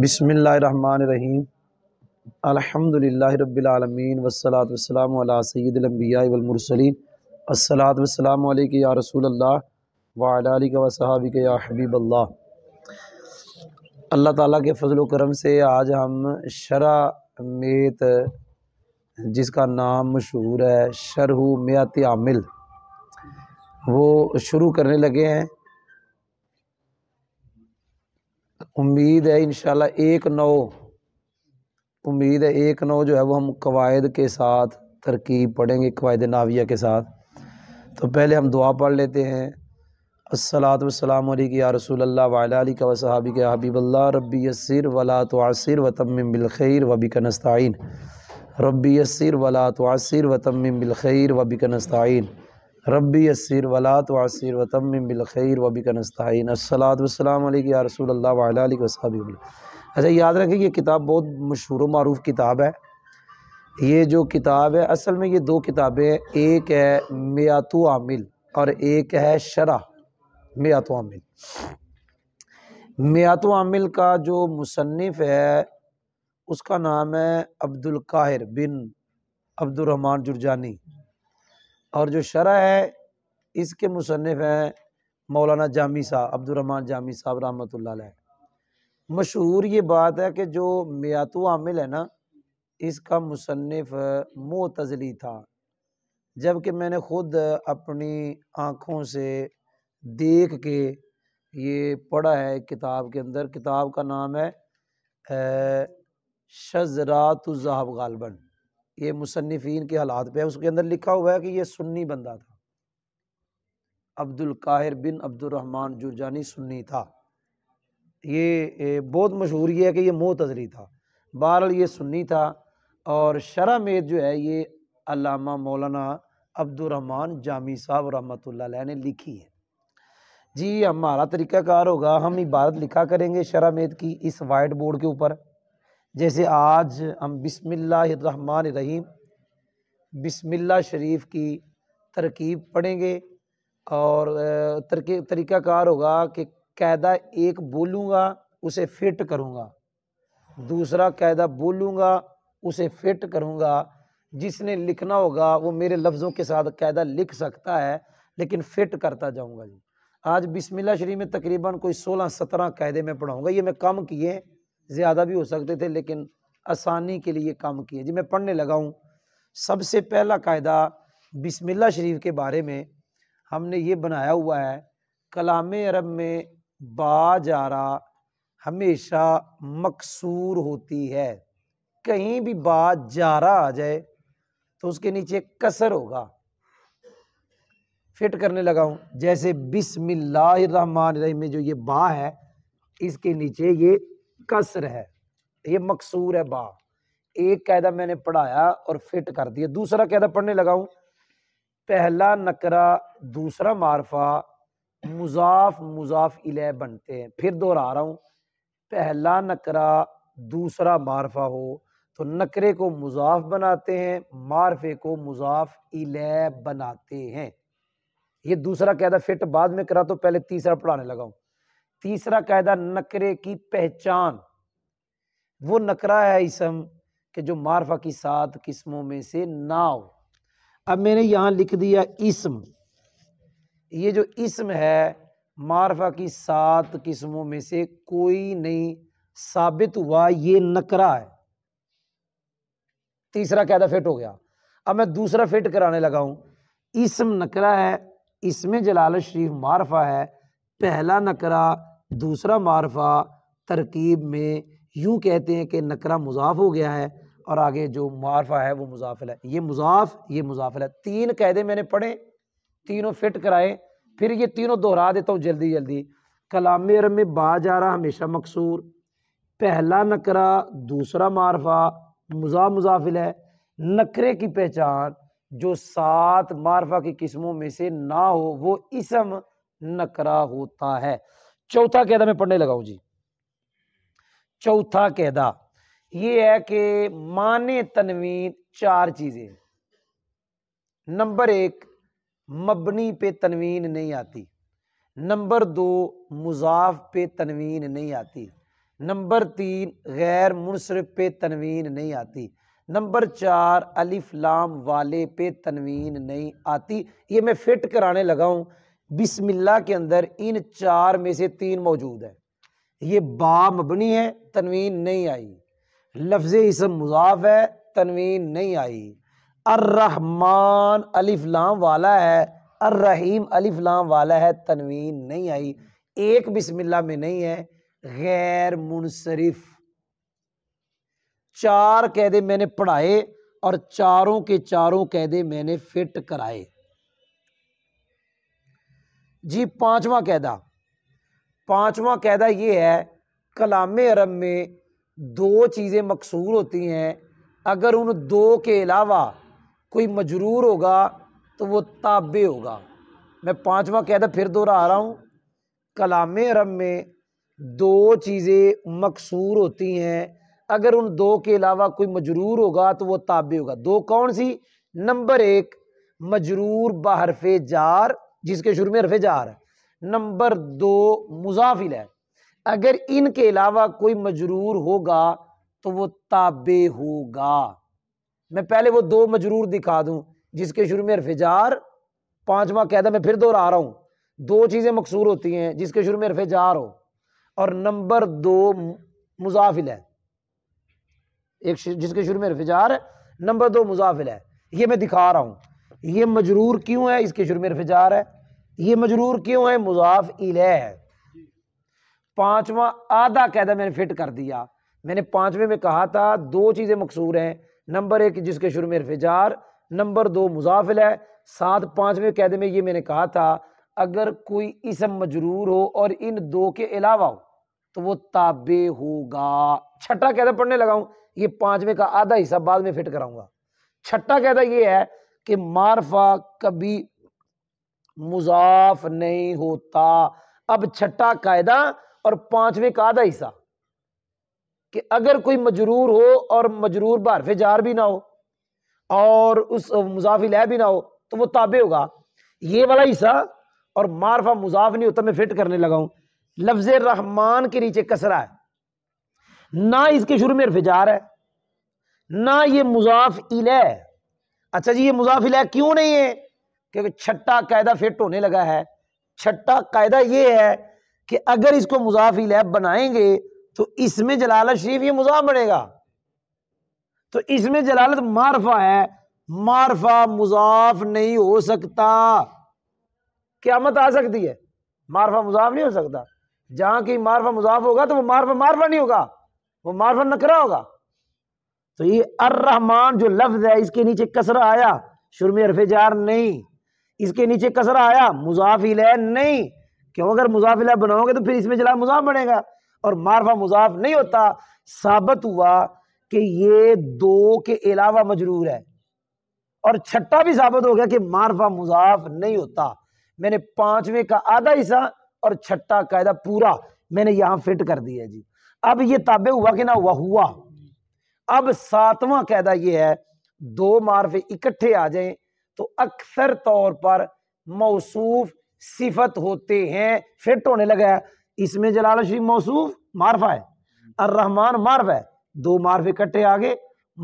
बिसमीम अलहमदिल्ला रबालमीन वसलात वसलाम सैदम्बियामरसलिन असलात वसलाम या रसूल अल्लाह वाली वसहाबी के या हबीब अल्लाह अल्लाह ताला के फजल करम से आज हम शरा मेत जिसका नाम मशहूर है शरहु मेत आमिल वो शुरू करने लगे हैं उम्मीद है इन एक नौ उम्मीद है एक नौ जो है वो हम कवायद के साथ तरकीब पढ़ेंगे कवायद नाविया के साथ तो पहले हम दुआ पढ़ लेते हैं असलातम या रसूल वाली का वसहाबी के हबीबल्ला रबी यसर वला तो आसर वतम बिलखैर वबी नस्तिन रबी यसर वला तो आसर वतम बिलखैर वबिक नस्तिन रबी असर वलात वसर वतम बिलखैर वबी का कनस्तान असलातम या रसूल अल्लाह वाली वसाबी अच्छा याद रखें ये किताब बहुत मशहूर मरूफ किताब है ये जो किताब है असल में ये दो किताबें हैं एक है मियातु आमिल और एक है शरा मियातु आमिल मियातु आमिल का जो मुसनफ़ है उसका नाम है अब्दुल काहिर बिन अब्दुलरहमान जुर्जानी और जो शरा है इसके मुसनफ़ हैं मौलाना जामी साहब अब्दुलरहमान जामी साहब रहमत मशहूर ये बात है कि जो मियात आमिल है ना इसका मुसनफ़ मोतजली था जबकि मैंने ख़ुद अपनी आँखों से देख के ये पढ़ा है किताब के अंदर किताब का नाम है शजरात जहाब गालबन ये मुसनफिन के हालात पे है उसके अंदर लिखा हुआ है कि ये सुन्नी बंदा था अब्दुल काहिर बिन अब्दुलरहमान जुर्जानी सुन्नी था ये बहुत मशहूर ये है कि ये मोतजरी था बहरल ये सुन्नी था और शरा मेद जो है ये अलामा मौलाना अब्दुलरहमान जामी साहब रहमत ने लिखी है जी हमारा तरीक़ाकार होगा हम इबारत लिखा करेंगे मेद की इस वाइट बोर्ड के ऊपर जैसे आज हम रहीम बिसमिल्ला शरीफ की तरकीब पढ़ेंगे और तरकी तरीक़ाकार होगा कि कायदा एक बोलूँगा उसे फिट करूँगा दूसरा कायदा बोलूँगा उसे फिट करूँगा जिसने लिखना होगा वो मेरे लफ्ज़ों के साथ कायदा लिख सकता है लेकिन फिट करता जाऊँगा जी आज बिस्मिल्लाह शरीफ में तकरीबन कोई सोलह सत्रह कायदे में पढ़ाऊँगा ये मैं कम किए ज़्यादा भी हो सकते थे लेकिन आसानी के लिए काम किए जी मैं पढ़ने लगा हूँ सबसे पहला कायदा बिसमिल्ला शरीफ के बारे में हमने ये बनाया हुआ है कलाम अरब में बा हमेशा मकसूर होती है कहीं भी बा आ जाए तो उसके नीचे कसर होगा फिट करने लगा हूँ जैसे बिसमिल्लाहमान में जो ये बा है इसके नीचे ये कसर है ये मकसूर है बा एक कायदा मैंने पढ़ाया और फिट कर दिया दूसरा कायदा पढ़ने लगा हूं पहला नकरा दूसरा मारफा मुजाफ मुजाफ इले बनते हैं फिर दोहरा रहा हूँ पहला नकरा दूसरा मारफा हो तो नकरे को मुजाफ बनाते हैं मारफे को मुजाफ इले बनाते हैं ये दूसरा कहता फिट बाद में करा तो पहले तीसरा पढ़ाने लगा तीसरा कायदा नकरे की पहचान वो नकरा है इसम कि जो मारफा की सात किस्मों में से ना हो अब मैंने यहाँ लिख दिया इसम ये जो इसम है मारफा की सात किस्मों में से कोई नहीं साबित हुआ ये नकरा है तीसरा कायदा फिट हो गया अब मैं दूसरा फिट कराने लगा हूं इसम नकरा है इसमें जलाल शरीफ मारफा है पहला नकरा दूसरा मारफा तरकीब में यूँ कहते हैं कि नकरा मुजाफ हो गया है और आगे जो मारफा है वो मुजाफिल है ये मुजाफ ये मुजाफिल है तीन कहदे मैंने पढ़े तीनों फिट कराए फिर ये तीनों दोहरा देता हूँ जल्दी जल्दी कलाम अरब में रहा हमेशा मकसूर पहला नकरा दूसरा मारफा मुजा मुजाफिल है नखरे की पहचान जो सात मारफा की किस्मों में से ना हो वो इसम नकरा होता है चौथा कहदा मैं पढ़ने लगाऊ जी चौथा कहदा ये है कि माने तनवीन चार चीजें नंबर एक मबनी पे तनवीन नहीं आती नंबर दो मुजाफ पे तनवीन नहीं आती नंबर तीन गैर मुनसरफ पे तनवीन नहीं आती नंबर चार अलिफ लाम वाले पे तनवीन नहीं आती ये मैं फिट कराने लगा हूँ बिस्मिल्ला के अंदर इन चार में से तीन मौजूद है ये बा मबनी है तनवीन नहीं आई लफ्ज़ इसम मुजाफ है तनवीन नहीं आई अर्रहमान अलिफ लाम वाला है अर्रहीम अलिफ लाम वाला है तनवीन नहीं आई एक बिस्मिल्ला में नहीं है गैर मुनसरफ चार कैदे मैंने पढ़ाए और चारों के चारों कैदे मैंने फिट कराए जी पांचवा कैदा पांचवा कैदा ये है कलाम अरब में दो चीज़ें मकसूर होती हैं अगर उन दो के अलावा कोई मजरूर होगा तो वो ताबे होगा मैं पांचवा कैदा फिर दोहरा रहा हूँ कलाम अरब में दो चीज़ें मकसूर होती हैं अगर उन दो के अलावा कोई मजरूर होगा तो वो ताबे होगा दो कौन सी नंबर एक मजरूर बहरफे जार जिसके शुरू में रफ़ जार है नंबर दो मुजाफिल है अगर इनके अलावा कोई मजरूर होगा तो वो ताबे होगा मैं पहले वो दो मजरूर दिखा दूं जिसके शुरू में रफे जार पाँचवा कैदा मैं फिर दोहरा रहा हूं दो चीज़ें मकसूर होती हैं जिसके शुरू में रफे जार हो और नंबर दो मुजाफिल है एक जिसके शुरू में रफ़ जार नंबर दो मुजाफिल है ये मैं दिखा रहा हूं ये मजरूर क्यों है इसके शुरू में इरफार है ये मजरूर क्यों है मुजाफ इले है पांचवा आधा कैदा मैंने फिट कर दिया मैंने पांचवे में कहा था दो चीज़ें मकसूर हैं नंबर एक जिसके शुरू में इरफार नंबर दो मुजाफिल है साथ पांचवें कैदे में ये मैंने कहा था अगर कोई इसम मजरूर हो और इन दो के अलावा हो तो वो ताबे होगा छठा कैदा पढ़ने लगाऊ ये पांचवें का आधा हिस्सा बाद में फिट कराऊंगा छठा कैदा ये है कि मारफा कभी मुजाफ नहीं होता अब छठा कायदा और पांचवें का आधा हिस्सा कि अगर कोई मजरूर हो और मजरूर बारफे जार भी ना हो और उस मुजाफी लह भी ना हो तो वो ताबे होगा ये वाला हिस्सा और मारफा मुजाफ नहीं होता मैं फिट करने लगा हूं लफ्ज रहमान के नीचे कसरा है ना इसके शुरू में इर्फार है ना ये मुजाफ इले है अच्छा जी ये मुजाफिला क्यों नहीं है क्योंकि छठा कायदा फिट होने लगा है छठा कायदा ये है कि अगर इसको मुजाफ बनाएंगे तो इसमें जलालत शरीफ ये मुजाफ बनेगा तो इसमें जलालत मारफा है मारफा मुजाफ नहीं हो सकता क्यामत आ सकती है मारफा मुजाफ नहीं हो सकता जहां की मारफा मुजाफ होगा तो वो मारफा मारफा नहीं होगा वो मारफा नकरा होगा तो ये अर्रहमान जो लफ्ज़ है इसके नीचे कसरा आया शुरू में अरफे जार नहीं इसके नीचे कसरा आया मुजाफिल है नहीं क्यों अगर मुजाफिल बनाओगे तो फिर इसमें जला मुजाफ बनेगा और मारफा मुजाफ नहीं होता साबित हुआ कि ये दो के अलावा मजरूर है और छठा भी साबित हो गया कि मारफा मुजाफ नहीं होता मैंने पांचवें का आधा हिस्सा और छठा कायदा पूरा मैंने यहां फिट कर दिया जी अब ये ताबे हुआ कि ना हुआ हुआ अब सातवां कायदा यह है दो मार्फे इकट्ठे आ जाए तो अक्सर तौर पर मौसूफ सिफत होते हैं फिट होने लगा है इसमें जलाल शरीफ मौसूफ मार्फा है और रहमान है दो मार्फ इकट्ठे आ गए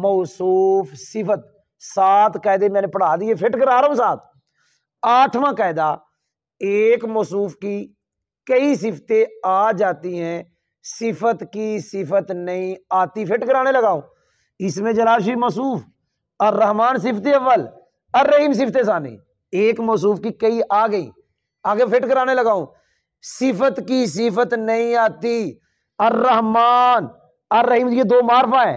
मौसूफ सिफत सात कायदे मैंने पढ़ा दिए फिट करा रहा हूं सात आठवां कायदा एक मौसूफ की कई सिफतें आ जाती हैं सिफत की सिफत नहीं आती फिट कराने लगाओ इसमें जलाशी मसूफ और रहमान सिफत अव्वल और रहीम सिफत सानी एक मसूफ की कई आ गई आगे फिट कराने लगा हूं सिफत की सिफत नहीं आती अर रहमान अर रहीम ये दो मारफा है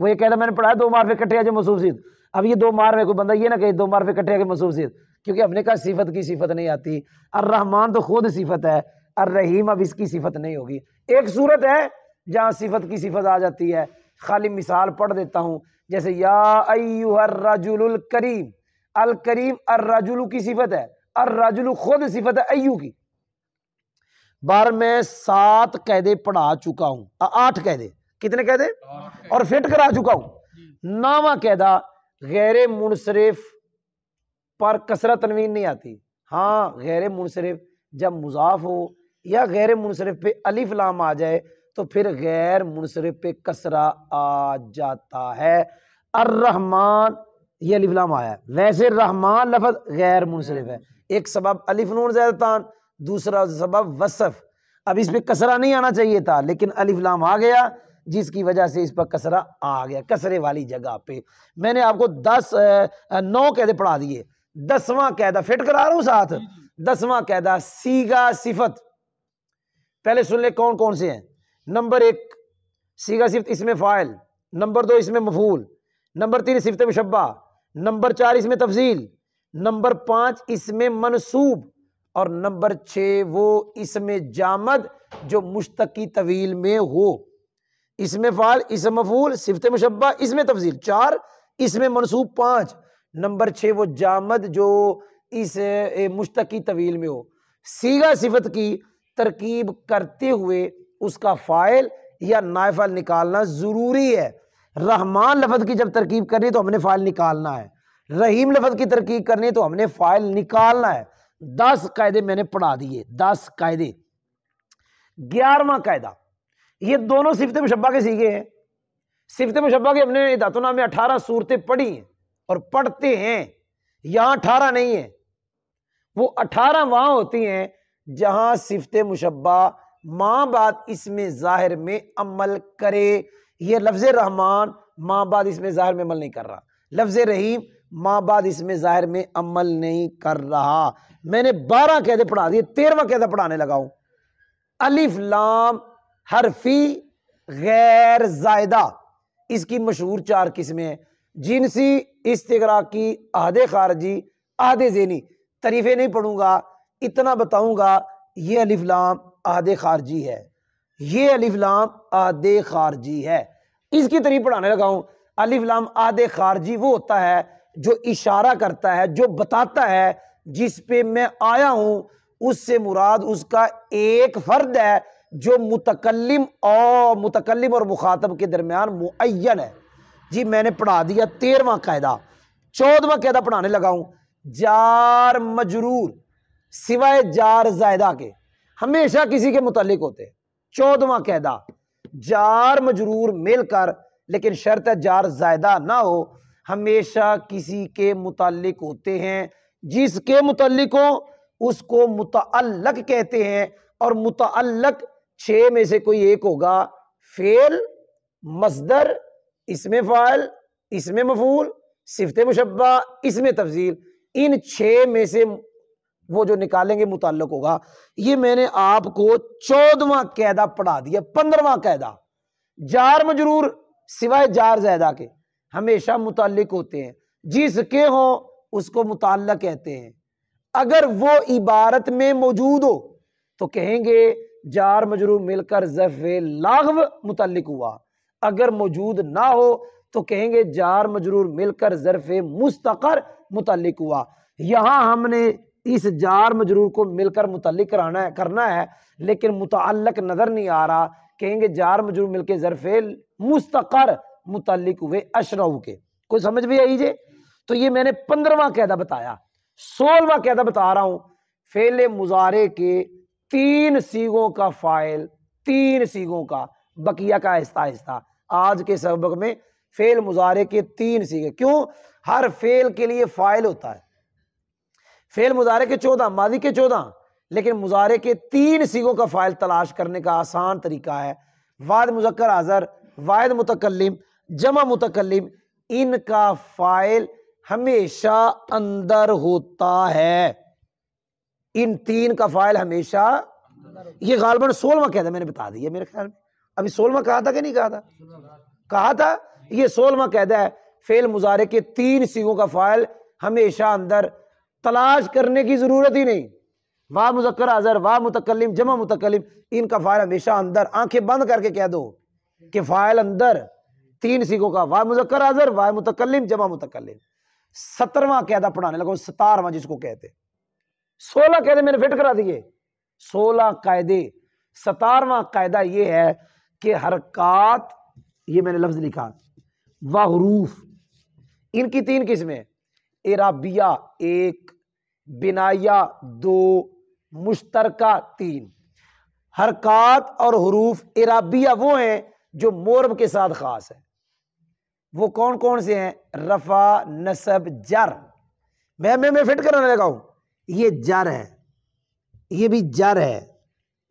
वो ये कहता मैंने पढ़ाया दो मारफे कटे आज मसूफ सिद्ध अब ये दो मारवे को बंदा ये ना कहे दो मारफे कटे आगे मसूफ सिद्ध क्योंकि हमने कहा सिफत की सिफत नहीं आती अर रहमान तो खुद सिफत है अर रहीम अब इसकी सिफत नहीं होगी एक सूरत है जहां सिफत की सिफत आ जाती है खाली मिसाल पढ़ देता हूँ जैसे याजुल करीम अल करीम अर्रजुल की सिफत है अर्रजुल खुद सिफत है अयु की बार मैं सात कैदे पढ़ा चुका हूँ आठ कैदे कितने कैदे और फिट करा चुका हूं नावा कैदा गैर मुनसरिफ पर कसरत तनवीन नहीं आती हाँ गैर मुनसरिफ जब मुजाफ हो या गैर मुनसरिफ पे अलिफ लाम आ जाए तो फिर गैर मुनसर पे कसरा आ जाता है अर्रहमान ये अलीफलाम आया वैसे रहमान लफज गैर मुनसरफ है एक सबब अलिफ नून जैदान दूसरा सबब वसफ अब इस पर कसरा नहीं आना चाहिए था लेकिन अलीफलाम आ गया जिसकी वजह से इस पर कसरा आ गया कसरे वाली जगह पे मैंने आपको दस नौ कैदे पढ़ा दिए दसवां कैदा फिट करा रहा हूँ साथ दसवां कैदा सीगा सिफत पहले सुन ले कौन कौन से हैं नंबर एक सीगा सिफ्त इसमें फ़ाइल नंबर दो इसमें मफूल नंबर तीन सिफ्त मुशबा नंबर चार इसमें तफजील नंबर पाँच इसमें मनसूब और नंबर छः वो इसमें जामद जो मुश्तकी तवील में हो इसमें फ़ाल इसमें मफूल सिफ्त मुशबा इसमें तफजील चार इसमें मनसूब पाँच नंबर छः वो जामद जो इस मुश्तकी तवील में हो सीगा सिफत की तरकीब करते हुए उसका फ़ाइल या नायफल निकालना ज़रूरी है रहमान लफज की जब तरकीब करनी तो हमने फ़ाइल निकालना है रहीम लफज की तरकीब करनी है तो हमने फ़ाइल निकालना है दस कायदे मैंने पढ़ा दिए दस कायदे ग्यारहवा कायदा ये दोनों सिफत मुशबा के सीखे हैं सिफत मुशबा के हमने दातुना में अठारह सूरतें पढ़ी हैं और पढ़ते हैं यहां अठारह नहीं है वो अठारह वहां होती हैं जहां सिफत मुशबा माँ बाद इसमें ज़ाहिर में अमल करे ये लफ्ज़ रहमान माँ बाद इसमें ज़ाहिर में अमल नहीं कर रहा लफ्ज़ रहीम माँ बाद इसमें ज़ाहिर में अमल नहीं कर रहा मैंने बारह कैदे पढ़ा दिए तेरहवा कैदे पढ़ाने लगा हूँ अलिफ लाम हरफी गैर जायदा इसकी मशहूर चार किस्में हैं जिनसी इस्तरा की आधे खारजी अहदे जेनी तरीफ़े नहीं पढ़ूंगा इतना बताऊंगा ये अलिफ लाम आधे खारजी है ये अलिफ लाम आधे खारजी है इसकी तरीफ पढ़ाने लगा हूं अलिफ लाम आधे खारजी वो होता है जो इशारा करता है जो बताता है जिस पे मैं आया हूं उससे मुराद उसका एक फर्द है जो मुतकलम और मुतकलम और मुखातब के दरमियान मुन है जी मैंने पढ़ा दिया तेरवा कायदा चौदवा कायदा पढ़ाने लगा हूं जार मजरूर सिवाय जार जायदा के हमेशा किसी के मुतालिक होते हैं चौदवा कैदा जार मजरूर मिलकर लेकिन शर्त है जार जायदा ना हो हमेशा किसी के मुतालिक होते हैं जिसके मुतालिक हो उसको मुतलक कहते हैं और मुतलक छः में से कोई एक होगा फेल मजदर इसमें फ़ाल इसमें मफूल सिफत मुशबा इसमें तफजील इन छः में से वो जो निकालेंगे मुतल होगा ये मैंने आपको चौदवा कैदा पढ़ा दिया पंद्रवा कैदा जार मजरूर सिवाय जार जैदा के हमेशा मुतलक होते हैं जिसके हो उसको मुतल कहते हैं अगर वो इबारत में मौजूद हो तो कहेंगे जार मजरूर मिलकर जफे लागव मुतलक हुआ अगर मौजूद ना हो तो कहेंगे जार मजरूर मिलकर जरफे मुस्तकर मुतल हुआ यहां हमने इस जार मजरूर को मिलकर मुतल कराना है करना है लेकिन मुतल नज़र नहीं आ रहा कहेंगे जार मजरूर मिलकर जरफेल मुस्तकर मुतल हुए अशरऊ के कोई समझ भी आई जे तो ये मैंने पंद्रवा कैदा बताया सोलवा कैदा बता रहा हूँ फेल मुजारे के तीन सीगों का फाइल तीन सीगों का बकिया का आहिस्ता आहिस्ता आज के सबक में फेल मुजारे के तीन सीगे क्यों हर फेल के लिए फाइल होता है फेल मुजारे के चौदह मादी के चौदह लेकिन मुजारे के तीन सीगों का फ़ाइल तलाश करने का आसान तरीका है वाद मुजक्र आज़र वायद मुतकलम जमा मुतकलम इनका फ़ाइल हमेशा अंदर होता है इन तीन का फ़ाइल हमेशा ये गालबन सोलवा कहता दिया मैंने बता दिया मेरे ख्याल में अभी सोलवा कहा था कि नहीं कहा था कहा था ये सोलवा कहता है फेल मुजारे के तीन सीगों का फ़ाइल हमेशा अंदर तलाश करने की ज़रूरत ही नहीं वाह मुजक्र अजहर वाह मुतकलम जमा मुतकलम इनका फ़ायल हमेशा अंदर आंखें बंद करके कह दो कि फ़ायल अंदर तीन सिखों का वाह मुजक्र अजहर वाह मुतकलम जमा मुतकलम सत्रवा कैदा पढ़ाने लगा सतारवा जिसको कहते सोलह कैदे मैंने फिट करा दिए सोलह कायदे सतारवा कायदा यह है कि हरकत ये मैंने लफ्ज लिखा वाहरूफ इनकी तीन किस्में एराबिया एक बिनाया दो मुश्तरका तीन हरकत और हरूफ इराबिया वो हैं जो मोरब के साथ ख़ास है वो कौन कौन से हैं रफा नसब जर मैं मैं मैं फिट करने लगा हूं ये जर है ये भी जर है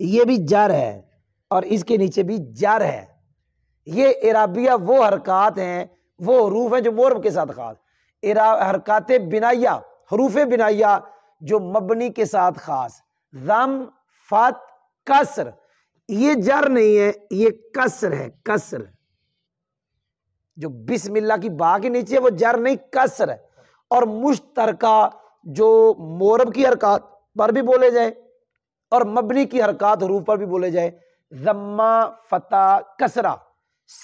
ये भी जर है और इसके नीचे भी जर है ये एराबिया वो हरकत हैं वो हरूफ हैं जो मोरब के साथ ख़ास हरकत बिनाइया हरूफ बिनाइया जो मबनी के साथ खास रम फत कसर ये जर नहीं है ये कसर है कसर जो बिस्मिल्ला की बा के नीचे वो जर नहीं कसर है और का जो मोरब की हरकत पर भी बोले जाए और मबनी की हरकत हरूफ पर भी बोले जाए जम्मा फता कसरा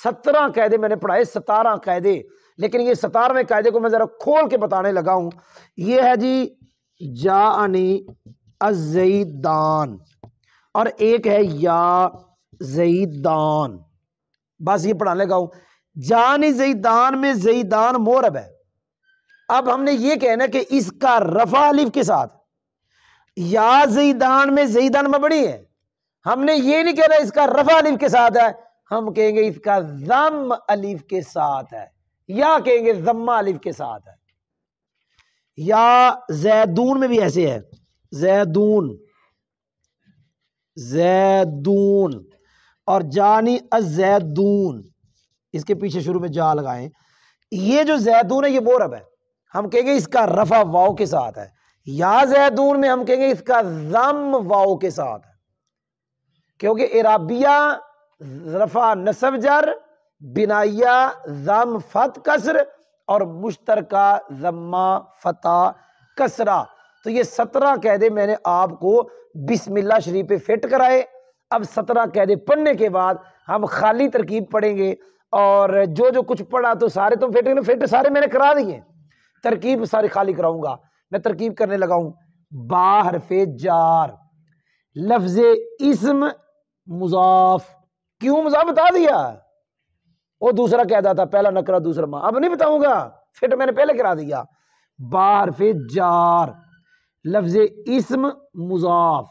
सत्रह कैदे मैंने पढ़ाए सतारह कैदे लेकिन ये सतारवें कायदे को मैं ज़रा खोल के बताने लगा हूं ये है जी अनी अजईदान और एक है या जईदान बस ये पढ़ाने लगा हूं जानी जईदान में जईदान मोरब है अब हमने ये कहना कि इसका रफा अलिफ के साथ या जईदान में जईदान मबड़ी है हमने ये नहीं कहना इसका रफा अलिफ के साथ है हम कहेंगे इसका जम अलिफ के साथ है या कहेंगे जम्मा अलिफ के साथ है या जैदून में भी ऐसे है जैदून जैदून और जानी अजैदून इसके पीछे शुरू में जा लगाए ये जो जैदून है ये बोरब है हम कहेंगे इसका रफा वाओ के साथ है या जैदून में हम कहेंगे इसका जम वाओ के साथ है क्योंकि इराबिया रफा नसब जर बिनाइया जम फत कसर और मुश्तरका जम्मा फता कसरा तो ये सत्रह कैदे मैंने आपको बिस्मिल्ला शरीफ पे फिट कराए अब सत्रह कैदे पढ़ने के बाद हम खाली तरकीब पढ़ेंगे और जो जो कुछ पढ़ा तो सारे तो फिट फिट सारे मैंने करा दिए तरकीब सारी खाली कराऊंगा मैं तरकीब करने लगा हूँ बा जार लफ्ज इसम मुजाफ क्यों मुजाफ बता दिया वो दूसरा कहता था पहला नकरा दूसरा माँ अब नहीं बताऊंगा फिट मैंने पहले करा दिया बार फे जार लफ्ज इसम मुजाफ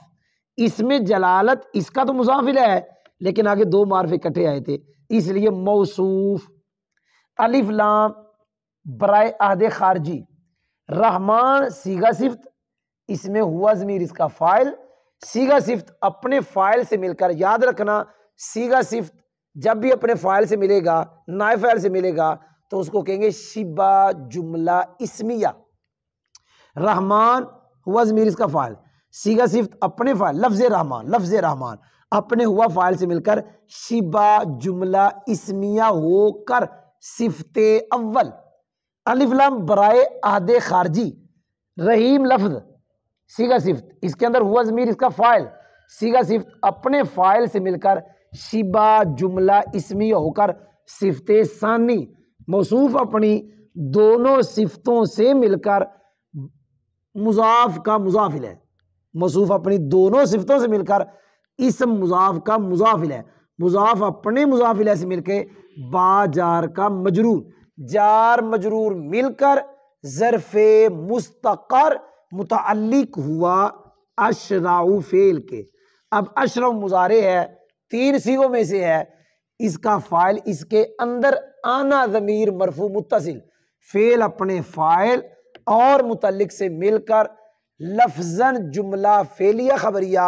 इसमें जलालत इसका तो मुजाफिल है लेकिन आगे दो मार्फे इकट्ठे आए थे इसलिए मौसूफ अलिफ लाम बरए आहद खारजी रहमान सीगा सिफ्त इसमें हुआ जमीर इसका फाइल सीगा सिफ्त अपने फाइल से मिलकर याद रखना सीगा सिफ्त जब भी अपने फाइल से मिलेगा नाय फाइल से मिलेगा तो उसको कहेंगे शिबा जुमला इसमिया रहमान हुआ जमीर इसका फाइल सीगा सिर्फ अपने फाइल लफ्ज रहमान लफ्ज रहमान अपने हुआ फाइल से मिलकर शिबा जुमला इसमिया होकर सिफते अव्वल अलिफलाम बराए आदे खारजी रहीम लफ्ज सीगा सिफ्त इसके अंदर हुआ जमीर इसका फाइल सीगा सिफ्त अपने फाइल से मिलकर शिबा जुमला इसमी होकर सिफत सानी मौसूफ अपनी दोनों सिफतों से मिलकर मुजाफ का मुजाफिल है मौसूफ अपनी दोनों सिफतों से मिलकर इस मुजाफ का मुजाफिल है मुजाफ अपने मुजाफिल से मिलकर बाजार का मजरूर जार मजरूर मिलकर जरफे मुस्तकर मुतल हुआ अशराउ फेल के अब अशरव मुजारे है तीन सीगों में से है इसका फाइल इसके अंदर आना जमीर मरफू मुतसिल फेल अपने फाइल और मुतलिक से मिलकर लफजन जुमला फेलिया खबरिया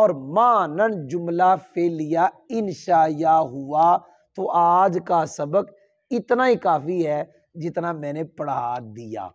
और मानन जुमला फेलिया इनशाया हुआ तो आज का सबक इतना ही काफ़ी है जितना मैंने पढ़ा दिया